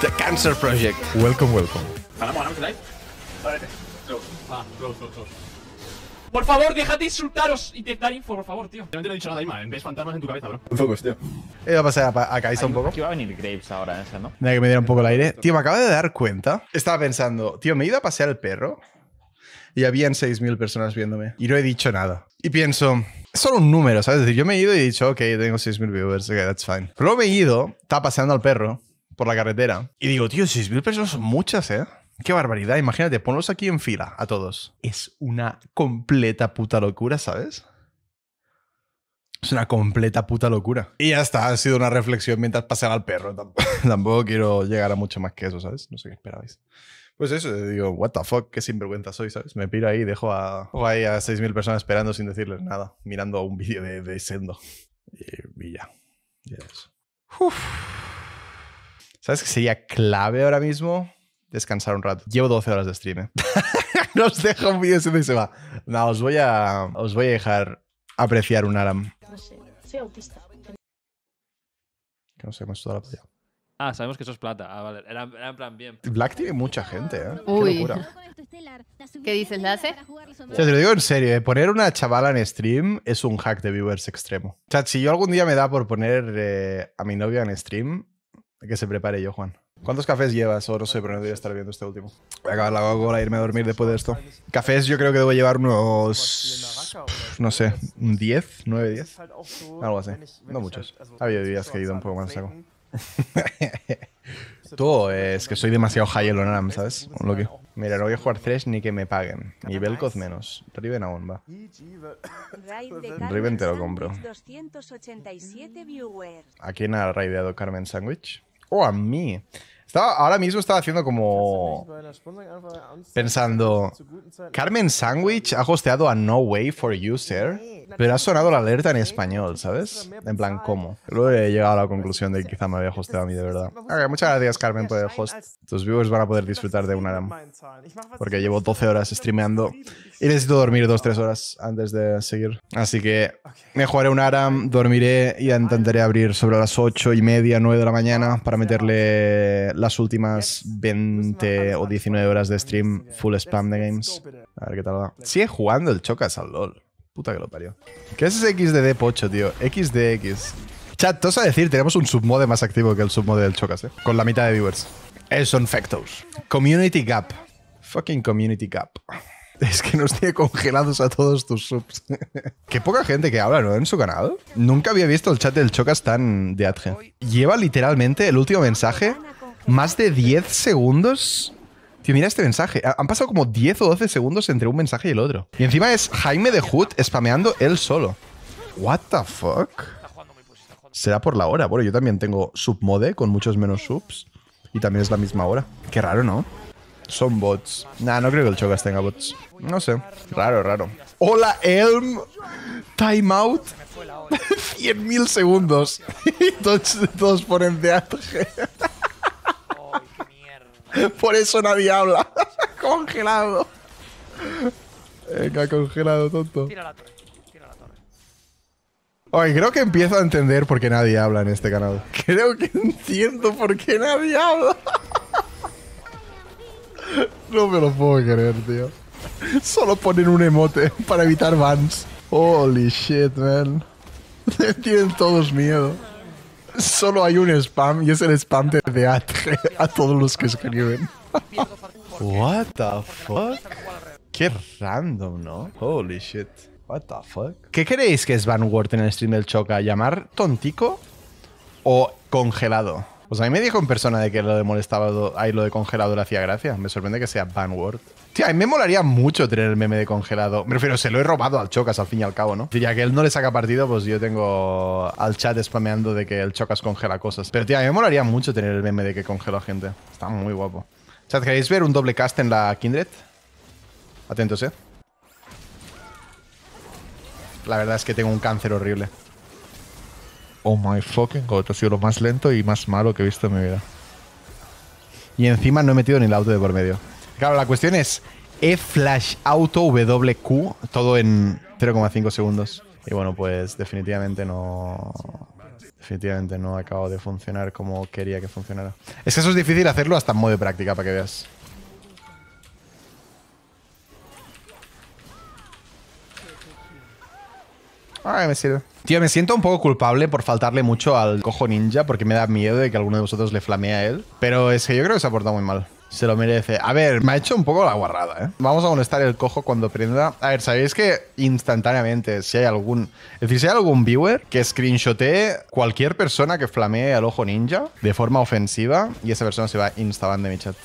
The Cancer Project. Welcome, welcome. Por favor, déjate de insultaros y de dar info, por favor, tío. Realmente no he dicho nada, Ima. En ¿eh? vez fantasmas en tu cabeza, bro. Un poco, tío. Iba a pasar a, a un poco. Que va a venir Graves ahora, ¿eh? ¿no? Nada, que me diera un poco el aire. Tío, me acabo de dar cuenta. Estaba pensando, tío, me he ido a pasear el perro y habían 6.000 personas viéndome. Y no he dicho nada. Y pienso, solo un número, ¿sabes? Es decir, yo me he ido y he dicho, ok, tengo 6.000 viewers, ok, that's fine. Pero luego me he ido, estaba paseando al perro por la carretera y digo, tío, 6.000 personas son muchas, ¿eh? Qué barbaridad, imagínate, ponlos aquí en fila a todos. Es una completa puta locura, ¿sabes? Es una completa puta locura. Y ya está, ha sido una reflexión mientras paseaba al perro. tampoco quiero llegar a mucho más que eso, ¿sabes? No sé qué esperabais. Pues eso, eh, digo, what the fuck, qué sinvergüenza soy, ¿sabes? Me piro ahí dejo a, ahí a 6.000 personas esperando sin decirles nada, mirando un vídeo de, Sendo. Y, ya. ya ¿Sabes que sería clave ahora mismo? Descansar un rato. Llevo 12 horas de stream. ¿eh? No os dejo un vídeo y se va. No, os voy a, os voy a dejar apreciar un ARAM. No sé, soy autista. Que sé, hemos toda la playa. Ah, sabemos que eso es plata. Ah, vale. Era, en plan bien. Black tiene mucha gente, ¿eh? Qué locura. ¿Qué dices, la te lo digo en serio, eh, poner una chavala en stream es un hack de viewers extremo. chat si yo algún día me da por poner eh, a mi novia en stream, que se prepare yo, Juan. ¿Cuántos cafés llevas? O no sé, pero no debería estar viendo este último. Voy a acabar la hora irme a dormir después de esto. Cafés yo creo que debo llevar unos... no sé, 10, 9, 10. Algo así. No muchos. Había días que he ido un poco más saco. Tú, es que soy demasiado high en ¿sabes? Mira, no voy a jugar Thresh ni que me paguen. Y Belkoz menos. Riven aún va. Riven te lo compro. ¿A quién ha raideado Carmen Sandwich? ¡Oh, a mí! Estaba, ahora mismo estaba haciendo como... Pensando... Carmen Sandwich ha hosteado a No Way for You, sir. Pero ha sonado la alerta en ¿eh? español, ¿sabes? En plan, ¿cómo? Luego he llegado a la pues conclusión de que pues quizá me había hosteado a mí de verdad. muchas gracias, Carmen, por el host. Tus viewers van a poder disfrutar de un Aram. Porque llevo 12 horas streameando y necesito dormir 2-3 horas antes de seguir. Así que me jugaré un ARAM, dormiré y intentaré abrir sobre las 8 y media, 9 de la mañana ah, para meterle las últimas 20 pues o 19 horas de stream full spam de games. A ver qué tal va. Sigue jugando el Chocas al LOL. Puta que lo parió. ¿Qué es ese XDD pocho, tío? XDX. Chat, todos a decir, tenemos un submode más activo que el submode del Chocas, ¿eh? Con la mitad de viewers. es son Factos. Community Gap. Fucking Community Gap. Es que nos tiene congelados a todos tus subs. Qué poca gente que habla, ¿no? En su canal. Nunca había visto el chat del Chocas tan de Adge. Lleva literalmente el último mensaje más de 10 segundos mira este mensaje. Han pasado como 10 o 12 segundos entre un mensaje y el otro. Y encima es Jaime de Hood spameando él solo. What the fuck? Será por la hora. Bueno, yo también tengo submode con muchos menos subs. Y también es la misma hora. Qué raro, ¿no? Son bots. Nah, no creo que el Chocas tenga bots. No sé. Raro, raro. ¡Hola, Elm! Timeout. 100.000 segundos. todos, todos por de Por eso nadie habla. congelado. Venga, congelado, tonto. Tira la torre. creo que empiezo a entender por qué nadie habla en este canal. Creo que entiendo por qué nadie habla. no me lo puedo creer, tío. Solo ponen un emote para evitar bans. Holy shit, man. Tienen todos miedo. Solo hay un spam y es el spam de, deat a, todos los que escriben. What the fuck? Qué random, ¿no? Holy shit. What the fuck? ¿Qué creéis que es Van Wert en el stream del Choca? ¿Llamar tontico o congelado? Pues a mí me dijo en persona de que lo de molestado ahí lo de congelado le hacía gracia. Me sorprende que sea Banword. Tío, a mí me molaría mucho tener el meme de congelado. Me refiero, se lo he robado al Chocas al fin y al cabo, ¿no? Ya que él no le saca partido, pues yo tengo al chat spameando de que el Chocas congela cosas. Pero tío, a mí me molaría mucho tener el meme de que congela gente. Está muy guapo. Chat, ¿queréis ver un doble cast en la Kindred? Atentos, eh. La verdad es que tengo un cáncer horrible oh my fucking god, ha sido lo más lento y más malo que he visto en mi vida. Y encima no he metido ni el auto de por medio. Claro, la cuestión es E Flash Auto WQ, todo en 0,5 segundos. Y bueno, pues definitivamente no. Definitivamente no acabo de funcionar como quería que funcionara. Es que eso es difícil hacerlo hasta en modo de práctica, para que veas. Ay, me sirve. Tío, me siento un poco culpable por faltarle mucho al cojo ninja porque me da miedo de que alguno de vosotros le flamee a él. Pero es que yo creo que se ha portado muy mal. Se lo merece. A ver, me ha hecho un poco la guarrada, ¿eh? Vamos a molestar el cojo cuando prenda. A ver, ¿sabéis que instantáneamente, si hay algún. Es decir, si hay algún viewer que screenshotee cualquier persona que flamee al ojo ninja de forma ofensiva y esa persona se va instaban de mi chat.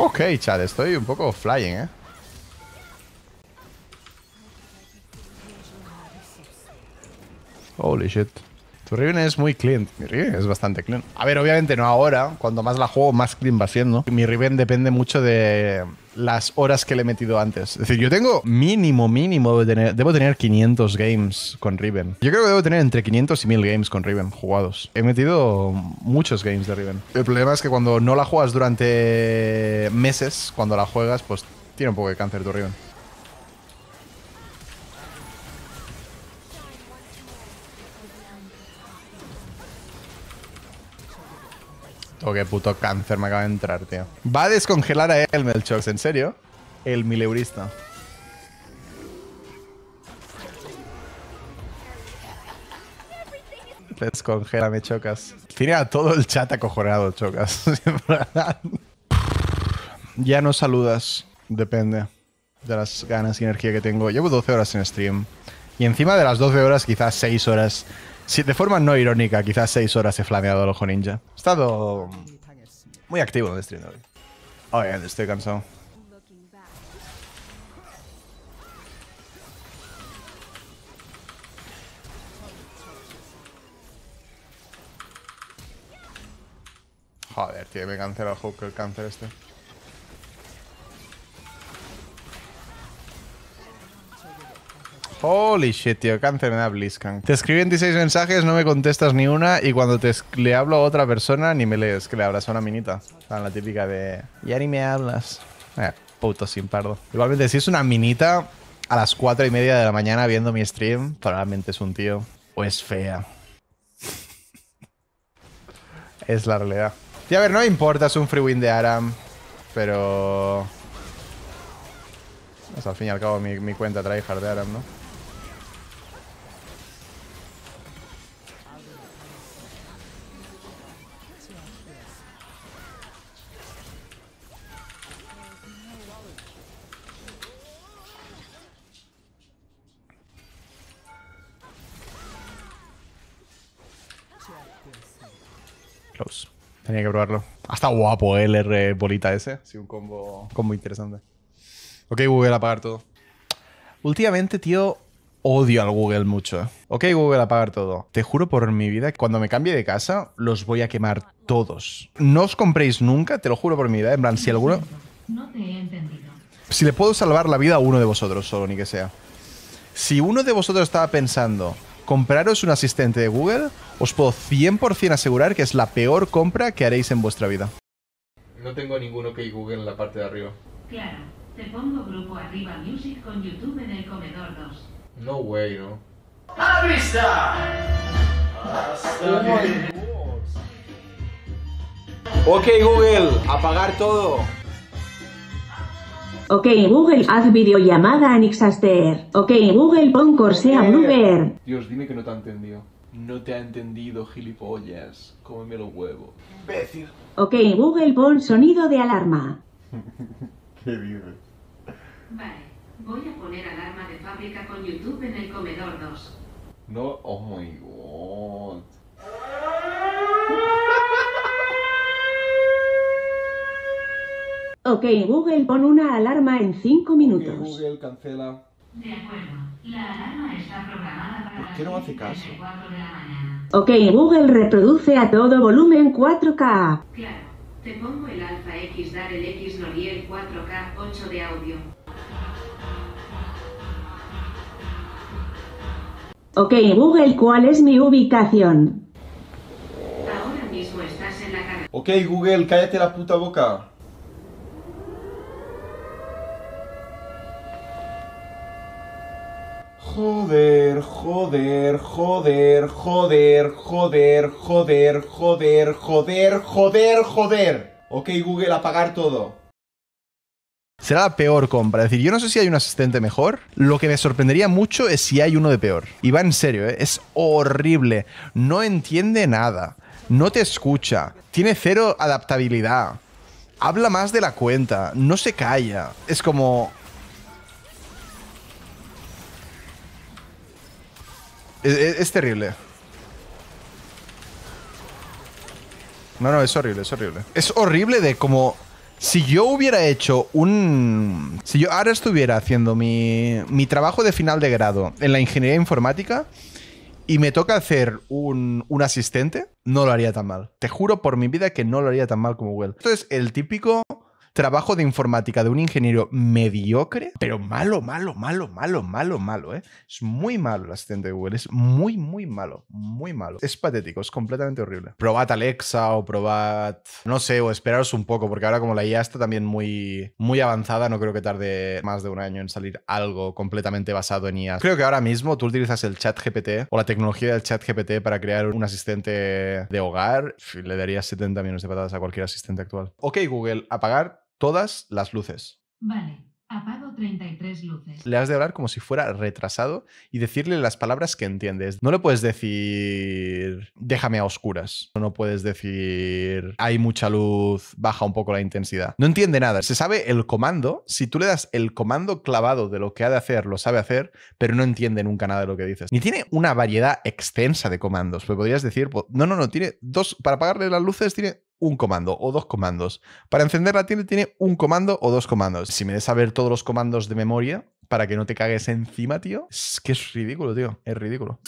Ok, chat, estoy un poco flying, ¿eh? Holy shit. Tu Riven es muy clean. Mi Riven es bastante clean. A ver, obviamente no ahora. Cuando más la juego, más clean va siendo. Mi Riven depende mucho de las horas que le he metido antes. Es decir, yo tengo mínimo, mínimo, de tener, debo tener 500 games con Riven. Yo creo que debo tener entre 500 y 1000 games con Riven jugados. He metido muchos games de Riven. El problema es que cuando no la juegas durante meses, cuando la juegas, pues tiene un poco de cáncer tu Riven. qué puto cáncer me acaba de entrar, tío. Va a descongelar a él, Melchox, ¿en serio? El mileurista. Descongélame, chocas. Tiene a todo el chat acojonado, chocas. ya no saludas. Depende de las ganas y energía que tengo. Llevo 12 horas en stream. Y encima de las 12 horas, quizás 6 horas de forma no irónica, quizás seis horas he flameado al ojo ninja. He estado muy activo en el stream hoy. Oh, estoy cansado. Joder, tío, me cancela el hook el cáncer este. Holy shit, tío, cáncer me da bliscan. Te escriben 16 mensajes, no me contestas ni una y cuando te le hablo a otra persona ni me lees, que le hablas a una minita. la típica de... Ya ni me hablas. Eh, puto sin pardo. Igualmente, si es una minita a las 4 y media de la mañana viendo mi stream, probablemente es un tío. O es fea. es la realidad. Tío, a ver, no importa, es un free win de Aram, pero... al fin y al cabo mi, mi cuenta trae hard de Aram, ¿no? Tenía que probarlo. Hasta guapo eh, el R bolita ese. Sí, un combo, combo interesante. Ok, Google, apagar todo. Últimamente, tío, odio al Google mucho. Ok, Google, apagar todo. Te juro por mi vida que cuando me cambie de casa, los voy a quemar todos. No os compréis nunca, te lo juro por mi vida. En plan, si alguno. No te he entendido. Si le puedo salvar la vida a uno de vosotros solo, ni que sea. Si uno de vosotros estaba pensando compraros un asistente de Google, os puedo 100% asegurar que es la peor compra que haréis en vuestra vida. No tengo ningún Ok Google en la parte de arriba. Claro, te pongo grupo arriba Music con YouTube en el comedor 2. No way, no. ¡A la vista! Hasta Ok Google, apagar todo. Ok Google, haz videollamada a Nixaster. Ok Google, pon Corsea a eh, Dios, dime que no te ha entendido. No te ha entendido, gilipollas. Cómeme los huevos. Imbécil. Ok Google, pon sonido de alarma. ¿Qué vives. Vale, voy a poner alarma de fábrica con YouTube en el comedor 2. No, oh my god. Ok, Google, pon una alarma en 5 minutos. Okay, Google, cancela. De acuerdo. La alarma está programada para ¿Por qué no hace caso? Ok, Google reproduce a todo volumen 4K. Claro. Te pongo el Alpha X Dar el X Noriel 4K 8 de audio. Ok, Google, ¿cuál es mi ubicación? Ahora mismo estás en la carretera. Ok, Google, cállate la puta boca. Joder, joder, joder, joder, joder, joder, joder, joder, joder, joder. Ok, Google, apagar todo. Será la peor compra. Es decir, yo no sé si hay un asistente mejor. Lo que me sorprendería mucho es si hay uno de peor. Y va en serio, ¿eh? es horrible. No entiende nada. No te escucha. Tiene cero adaptabilidad. Habla más de la cuenta. No se calla. Es como... Es, terrible. No, no, es horrible, es horrible. Es horrible de como... Si yo hubiera hecho un... Si yo ahora estuviera haciendo mi, mi trabajo de final de grado en la ingeniería informática y me toca hacer un, un, asistente, no lo haría tan mal. Te juro por mi vida que no lo haría tan mal como Google. Esto es el típico trabajo de informática de un ingeniero mediocre, pero malo, malo, malo, malo, malo, malo, ¿eh? Es muy malo el asistente de Google, es muy, muy malo, muy malo. Es patético, es completamente horrible. Probad Alexa o probad, no sé, o esperaros un poco, porque ahora como la IA está también muy, muy avanzada, no creo que tarde más de un año en salir algo completamente basado en IA. Creo que ahora mismo tú utilizas el chat GPT o la tecnología del chat GPT para crear un asistente de hogar, le darías 70 millones de patadas a cualquier asistente actual. Ok Google, apagar todas las luces. Vale, apago 33 luces. Le has de hablar como si fuera retrasado y decirle las palabras que entiendes. No le puedes decir déjame a oscuras. No puedes decir hay mucha luz, baja un poco la intensidad. No entiende nada. Se sabe el comando. Si tú le das el comando clavado de lo que ha de hacer, lo sabe hacer, pero no entiende nunca nada de lo que dices. Ni tiene una variedad extensa de comandos. Pues podrías decir, pues, no, no, no, tiene dos, para apagarle las luces tiene un comando o dos comandos. Para encender la tienda tiene un comando o dos comandos. Si me des a ver todos los comandos de memoria para que no te cagues encima, tío, es que es ridículo, tío. Es ridículo.